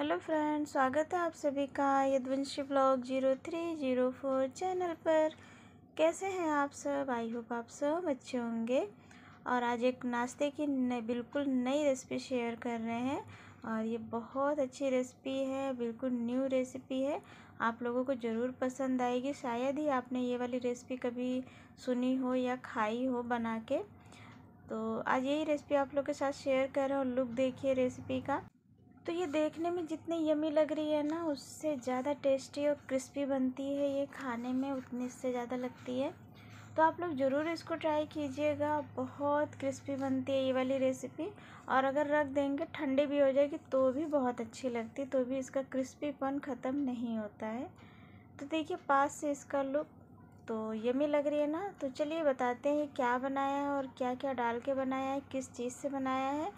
hello friends स्वागत है आप सभी का Yadavanshi blog zero three zero four channel पर कैसे हैं आप सब आई होप आप सब अच्छे होंगे और आज एक नाश्ते की न, बिल्कुल नई रेसिपी शेयर कर रहे हैं और ये बहुत अच्छी रेसिपी है बिल्कुल न्यू रेसिपी है आप लोगों को ज़रूर पसंद आएगी शायद ही आपने ये वाली रेसिपी कभी सुनी हो या खाई हो बना के तो आज यही रेसिपी आप लोग के साथ शेयर कर रहे हैं और लुक देखिए रेसिपी का तो ये देखने में जितनी यमी लग रही है ना उससे ज़्यादा टेस्टी और क्रिस्पी बनती है ये खाने में उतनी से ज़्यादा लगती है तो आप लोग ज़रूर इसको ट्राई कीजिएगा बहुत क्रिस्पी बनती है ये वाली रेसिपी और अगर रख देंगे ठंडी भी हो जाएगी तो भी बहुत अच्छी लगती तो भी इसका क्रिस्पीपन ख़त्म नहीं होता है तो देखिए पास से इसका लुक तो यमी लग रही है ना तो चलिए बताते हैं क्या बनाया है और क्या क्या डाल के बनाया है किस चीज़ से बनाया है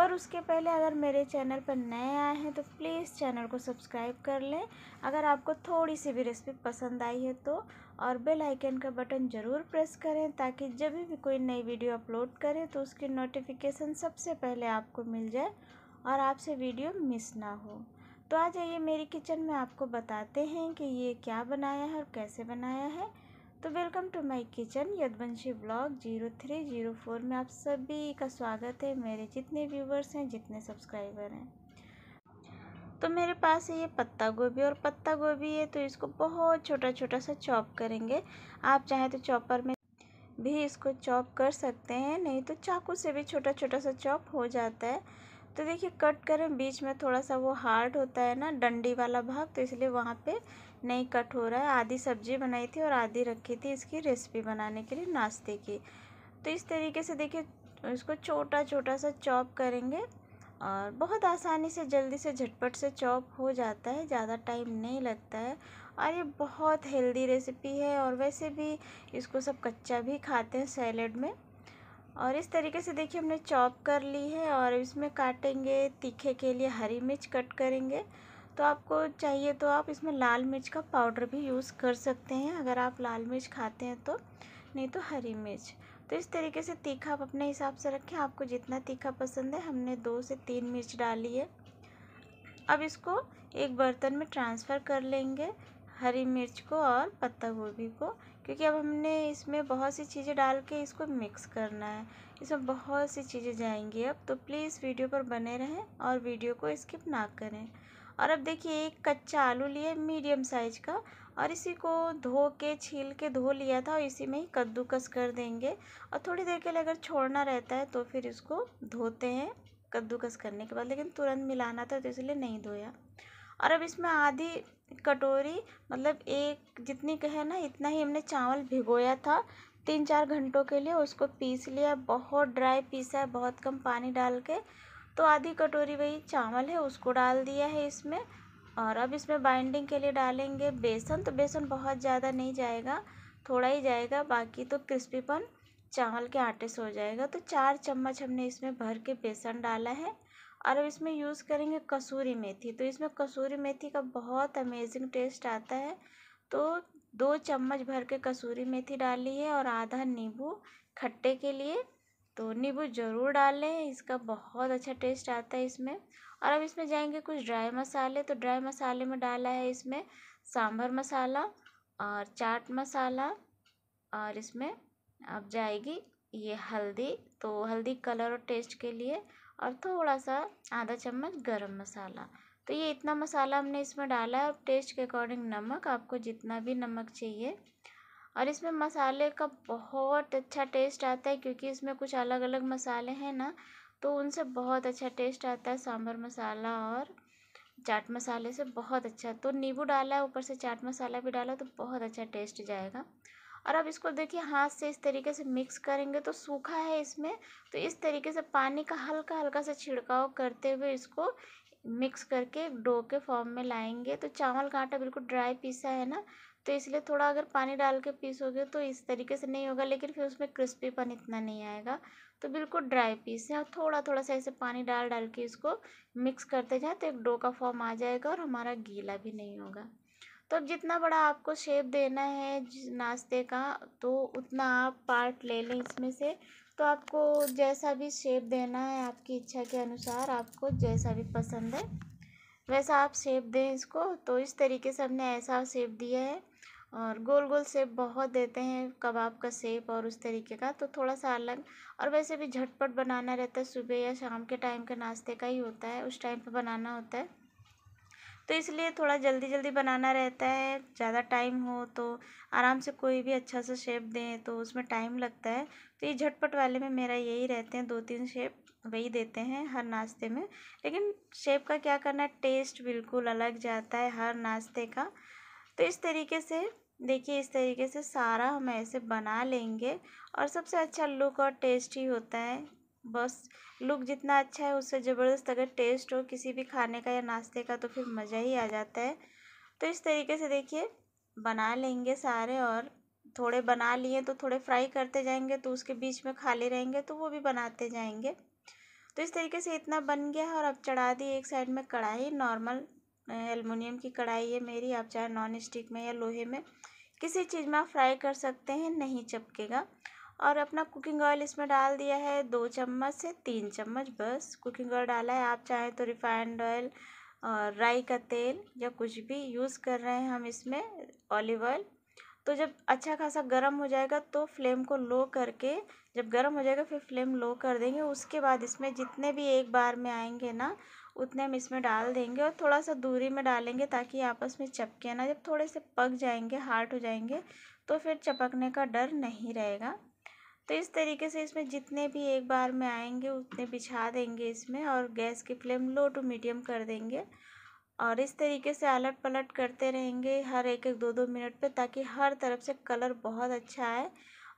पर उसके पहले अगर मेरे चैनल पर नए आए हैं तो प्लीज़ चैनल को सब्सक्राइब कर लें अगर आपको थोड़ी सी भी रेसिपी पसंद आई है तो और बेल आइकन का बटन ज़रूर प्रेस करें ताकि जब भी कोई नई वीडियो अपलोड करें तो उसकी नोटिफिकेशन सबसे पहले आपको मिल जाए और आपसे वीडियो मिस ना हो तो आ जाइए मेरी किचन में आपको बताते हैं कि ये क्या बनाया है और कैसे बनाया है तो welcome to my kitchen Yadavanshi blog zero three zero four में आप सभी का स्वागत है मेरे जितने व्यूवर्स हैं जितने सब्सक्राइबर हैं तो मेरे पास है ये पत्ता गोभी और पत्ता गोभी है तो इसको बहुत छोटा छोटा सा चॉप करेंगे आप चाहें तो चॉपर में भी इसको चॉप कर सकते हैं नहीं तो चाकू से भी छोटा छोटा सा चॉप हो जाता है तो देखिए कट करें बीच में थोड़ा सा वो हार्ड होता है ना डंडी वाला भाग तो इसलिए वहाँ पे नहीं कट हो रहा है आधी सब्जी बनाई थी और आधी रखी थी इसकी रेसिपी बनाने के लिए नाश्ते की तो इस तरीके से देखिए इसको छोटा छोटा सा चॉप करेंगे और बहुत आसानी से जल्दी से झटपट से चॉप हो जाता है ज़्यादा टाइम नहीं लगता है और ये बहुत हेल्दी रेसिपी है और वैसे भी इसको सब कच्चा भी खाते हैं सैलेड में और इस तरीके से देखिए हमने चॉप कर ली है और इसमें काटेंगे तीखे के लिए हरी मिर्च कट करेंगे तो आपको चाहिए तो आप इसमें लाल मिर्च का पाउडर भी यूज़ कर सकते हैं अगर आप लाल मिर्च खाते हैं तो नहीं तो हरी मिर्च तो इस तरीके से तीखा आप अपने हिसाब से रखें आपको जितना तीखा पसंद है हमने दो से तीन मिर्च डाली है अब इसको एक बर्तन में ट्रांसफ़र कर लेंगे हरी मिर्च को और पत्ता गोभी को क्योंकि अब हमने इसमें बहुत सी चीज़ें डाल के इसको मिक्स करना है इसमें बहुत सी चीज़ें जाएंगी अब तो प्लीज़ वीडियो पर बने रहें और वीडियो को स्किप ना करें और अब देखिए एक कच्चा आलू लिए मीडियम साइज का और इसी को धो के छील के धो लिया था और इसी में ही कद्दूकस कर देंगे और थोड़ी देर के लिए अगर छोड़ना रहता है तो फिर इसको धोते हैं कद्दूकस करने के बाद लेकिन तुरंत मिलाना था तो इसलिए नहीं धोया और अब इसमें आधी कटोरी मतलब एक जितनी कहे ना इतना ही हमने चावल भिगोया था तीन चार घंटों के लिए उसको पीस लिया बहुत ड्राई पीसा है बहुत कम पानी डाल के तो आधी कटोरी वही चावल है उसको डाल दिया है इसमें और अब इसमें बाइंडिंग के लिए डालेंगे बेसन तो बेसन बहुत ज़्यादा नहीं जाएगा थोड़ा ही जाएगा बाकी तो क्रिस्पीपन चावल के आटे से हो जाएगा तो चार चम्मच हमने इसमें भर के बेसन डाला है और अब इसमें यूज़ करेंगे कसूरी मेथी तो इसमें कसूरी मेथी का बहुत अमेजिंग टेस्ट आता है तो दो चम्मच भर के कसूरी मेथी डाली है और आधा नींबू खट्टे के लिए तो नींबू ज़रूर डालें इसका बहुत अच्छा टेस्ट आता है इसमें और अब इसमें जाएंगे कुछ ड्राई मसाले तो ड्राई मसाले में डाला है इसमें सांभर मसाला और चाट मसाला और इसमें अब जाएगी ये हल्दी तो हल्दी कलर और टेस्ट के लिए और थोड़ा सा आधा चम्मच गरम मसाला तो ये इतना मसाला हमने इसमें डाला है अब टेस्ट के अकॉर्डिंग नमक आपको जितना भी नमक चाहिए और इसमें मसाले का बहुत अच्छा टेस्ट आता है क्योंकि इसमें कुछ अलग अलग मसाले हैं ना तो उनसे बहुत अच्छा टेस्ट आता है सांभर मसाला और चाट मसाले से बहुत अच्छा तो नींबू डाला है ऊपर से चाट मसाला भी डाला तो बहुत अच्छा टेस्ट जाएगा और अब इसको देखिए हाथ से इस तरीके से मिक्स करेंगे तो सूखा है इसमें तो इस तरीके से पानी का हल्का हल्का सा छिड़काव करते हुए इसको मिक्स करके डो के फॉर्म में लाएंगे तो चावल का आटा बिल्कुल ड्राई पीसा है ना तो इसलिए थोड़ा अगर पानी डाल के पीसोगे तो इस तरीके से नहीं होगा लेकिन फिर उसमें क्रिस्पीपन इतना नहीं आएगा तो बिल्कुल ड्राई पीस है और थोड़ा थोड़ा सा ऐसे पानी डाल डाल के इसको मिक्स करते जाएँ तो एक डो का फॉर्म आ जाएगा और हमारा गीला भी नहीं होगा तो जितना बड़ा आपको शेप देना है नाश्ते का तो उतना आप पार्ट ले लें इसमें से तो आपको जैसा भी शेप देना है आपकी इच्छा के अनुसार आपको जैसा भी पसंद है वैसा आप शेप दें इसको तो इस तरीके से हमने ऐसा शेप दिया है और गोल गोल शेप बहुत देते हैं कबाब का शेप और उस तरीके का तो थोड़ा सा अलग और वैसे भी झटपट बनाना रहता है सुबह या शाम के टाइम के नाश्ते का ही होता है उस टाइम पर बनाना होता है तो इसलिए थोड़ा जल्दी जल्दी बनाना रहता है ज़्यादा टाइम हो तो आराम से कोई भी अच्छा सा शेप दें तो उसमें टाइम लगता है तो ये झटपट वाले में मेरा यही रहते हैं दो तीन शेप वही देते हैं हर नाश्ते में लेकिन शेप का क्या करना है टेस्ट बिल्कुल अलग जाता है हर नाश्ते का तो इस तरीके से देखिए इस तरीके से सारा हम ऐसे बना लेंगे और सबसे अच्छा लुक और टेस्ट ही होता है बस लुक जितना अच्छा है उससे ज़बरदस्त अगर टेस्ट हो किसी भी खाने का या नाश्ते का तो फिर मज़ा ही आ जाता है तो इस तरीके से देखिए बना लेंगे सारे और थोड़े बना लिए तो थोड़े फ्राई करते जाएंगे तो उसके बीच में खाली रहेंगे तो वो भी बनाते जाएंगे तो इस तरीके से इतना बन गया है और अब चढ़ा दी एक साइड में कढ़ाई नॉर्मल एलमिनियम की कढ़ाई है मेरी आप चाहे नॉन स्टिक में या लोहे में किसी चीज़ में आप फ्राई कर सकते हैं नहीं चपकेगा और अपना कुकिंग ऑयल इसमें डाल दिया है दो चम्मच से तीन चम्मच बस कुकिंग ऑयल डाला है आप चाहें तो रिफाइंड ऑयल और राई का तेल या कुछ भी यूज़ कर रहे हैं हम इसमें ऑलिव ऑयल तो जब अच्छा खासा गर्म हो जाएगा तो फ्लेम को लो करके जब गर्म हो जाएगा फिर फ्लेम लो कर देंगे उसके बाद इसमें जितने भी एक बार में आएंगे ना उतने हम इसमें डाल देंगे और थोड़ा सा दूरी में डालेंगे ताकि आपस में चपके ना जब थोड़े से पक जाएंगे हार्ट हो जाएंगे तो फिर चपकने का डर नहीं रहेगा तो इस तरीके से इसमें जितने भी एक बार में आएंगे उतने बिछा देंगे इसमें और गैस की फ्लेम लो टू मीडियम कर देंगे और इस तरीके से आलट पलट करते रहेंगे हर एक एक दो दो मिनट पे ताकि हर तरफ से कलर बहुत अच्छा आए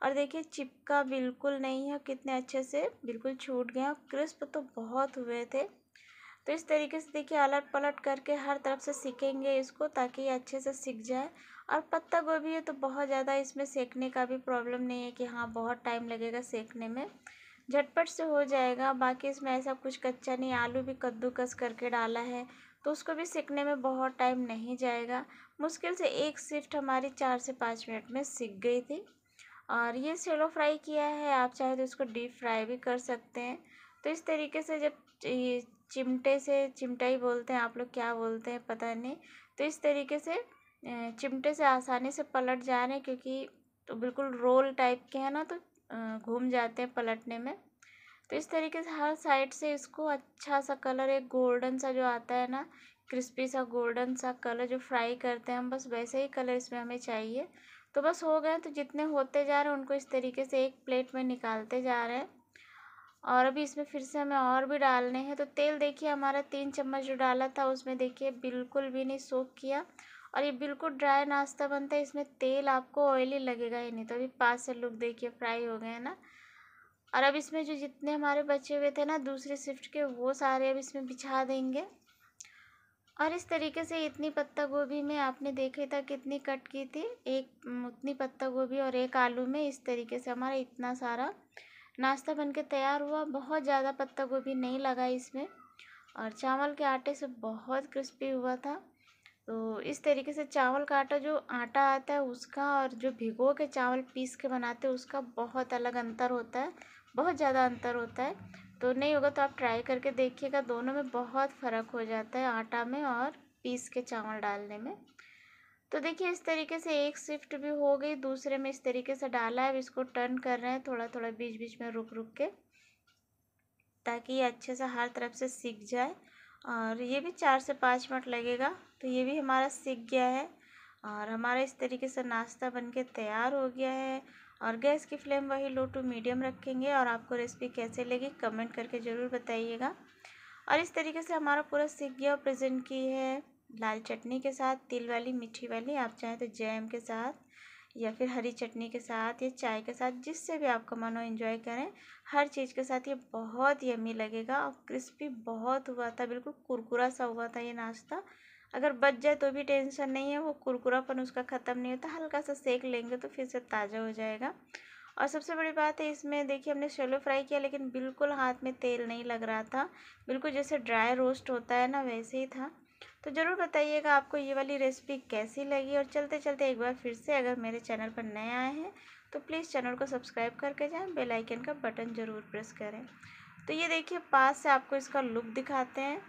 और देखिए चिपका बिल्कुल नहीं है कितने अच्छे से बिल्कुल छूट गए और क्रिस्प तो बहुत हुए थे तो इस तरीके से देखिए अलट पलट करके हर तरफ से सीखेंगे इसको ताकि अच्छे से सीख जाए और पत्ता गोभी है तो बहुत ज़्यादा इसमें सेकने का भी प्रॉब्लम नहीं है कि हाँ बहुत टाइम लगेगा सेकने में झटपट से हो जाएगा बाकी इसमें ऐसा कुछ कच्चा नहीं आलू भी कद्दूकस करके डाला है तो उसको भी सीखने में बहुत टाइम नहीं जाएगा मुश्किल से एक शिफ्ट हमारी चार से पाँच मिनट में सीख गई थी और ये सेलो फ्राई किया है आप चाहे तो इसको डीप फ्राई भी कर सकते हैं तो इस तरीके से जब ये चिमटे से चिमटा ही बोलते हैं आप लोग क्या बोलते हैं पता नहीं तो इस तरीके से चिमटे से आसानी से पलट जा रहे हैं क्योंकि तो बिल्कुल रोल टाइप के हैं ना तो घूम जाते हैं पलटने में तो इस तरीके से हर साइड से इसको अच्छा सा कलर एक गोल्डन सा जो आता है ना क्रिस्पी सा गोल्डन सा कलर जो फ्राई करते हैं हम बस वैसे ही कलर इसमें हमें चाहिए तो बस हो गए तो जितने होते जा रहे हैं उनको इस तरीके से एक प्लेट में निकालते जा रहे हैं और अभी इसमें फिर से हमें और भी डालने हैं तो तेल देखिए हमारा तीन चम्मच जो डाला था उसमें देखिए बिल्कुल भी नहीं सोख किया और ये बिल्कुल ड्राई नाश्ता बनता है इसमें तेल आपको ऑयली लगेगा ही नहीं तो अभी पास से लुक देखिए फ्राई हो गए हैं ना और अब इसमें जो जितने हमारे बचे हुए थे ना दूसरे शिफ्ट के वो सारे अब इसमें बिछा देंगे और इस तरीके से इतनी पत्ता गोभी में आपने देखे था कितनी कट की थी एक उतनी पत्ता गोभी और एक आलू में इस तरीके से हमारा इतना सारा नाश्ता बनके तैयार हुआ बहुत ज़्यादा पत्ता गोभी नहीं लगा इसमें और चावल के आटे से बहुत क्रिस्पी हुआ था तो इस तरीके से चावल का आटा जो आटा आता है उसका और जो भिगो के चावल पीस के बनाते हैं उसका बहुत अलग अंतर होता है बहुत ज़्यादा अंतर होता है तो नहीं होगा तो आप ट्राई करके देखिएगा दोनों में बहुत फ़र्क हो जाता है आटा में और पीस के चावल डालने में तो देखिए इस तरीके से एक शिफ्ट भी हो गई दूसरे में इस तरीके से डाला है इसको टर्न कर रहे हैं थोड़ा थोड़ा बीच बीच में रुक रुक के ताकि ये अच्छे से हर तरफ से सीख जाए और ये भी चार से पाँच मिनट लगेगा तो ये भी हमारा सीख गया है और हमारा इस तरीके से नाश्ता बनके तैयार हो गया है और गैस की फ्लेम वही लो टू मीडियम रखेंगे और आपको रेसिपी कैसे लगी कमेंट करके ज़रूर बताइएगा और इस तरीके से हमारा पूरा सीख गया प्रेजेंट की है लाल चटनी के साथ तिल वाली मीठी वाली आप चाहें तो जैम के साथ या फिर हरी चटनी के साथ या चाय के साथ जिससे भी आपका मन हो इन्जॉय करें हर चीज़ के साथ ये बहुत यमी लगेगा और क्रिस्पी बहुत हुआ था बिल्कुल कुरकुरा सा हुआ था ये नाश्ता अगर बच जाए तो भी टेंशन नहीं है वो कुरकुरापन उसका ख़त्म नहीं होता हल्का सा सेक लेंगे तो फिर से ताज़ा हो जाएगा और सबसे बड़ी बात है इसमें देखिए हमने शेलो फ्राई किया लेकिन बिल्कुल हाथ में तेल नहीं लग रहा था बिल्कुल जैसे ड्राई रोस्ट होता है ना वैसे ही था तो ज़रूर बताइएगा आपको ये वाली रेसिपी कैसी लगी और चलते चलते एक बार फिर से अगर मेरे चैनल पर नए आए हैं तो प्लीज़ चैनल को सब्सक्राइब करके जाएँ बेलाइकन का बटन ज़रूर प्रेस करें तो ये देखिए पास से आपको इसका लुक दिखाते हैं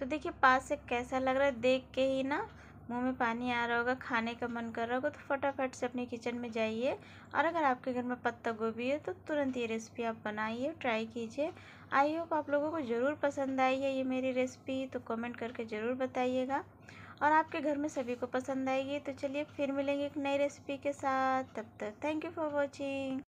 तो देखिए पास से कैसा लग रहा है देख के ही ना मुंह में पानी आ रहा होगा खाने का मन कर रहा होगा तो फटाफट से अपने किचन में जाइए और अगर आपके घर में पत्ता गोभी है तो तुरंत ये रेसिपी आप बनाइए ट्राई कीजिए आई होप आप लोगों को ज़रूर पसंद आई है ये मेरी रेसिपी तो कमेंट करके ज़रूर बताइएगा और आपके घर में सभी को पसंद आएगी तो चलिए फिर मिलेंगे एक नई रेसिपी के साथ तब तक थैंक यू फॉर वॉचिंग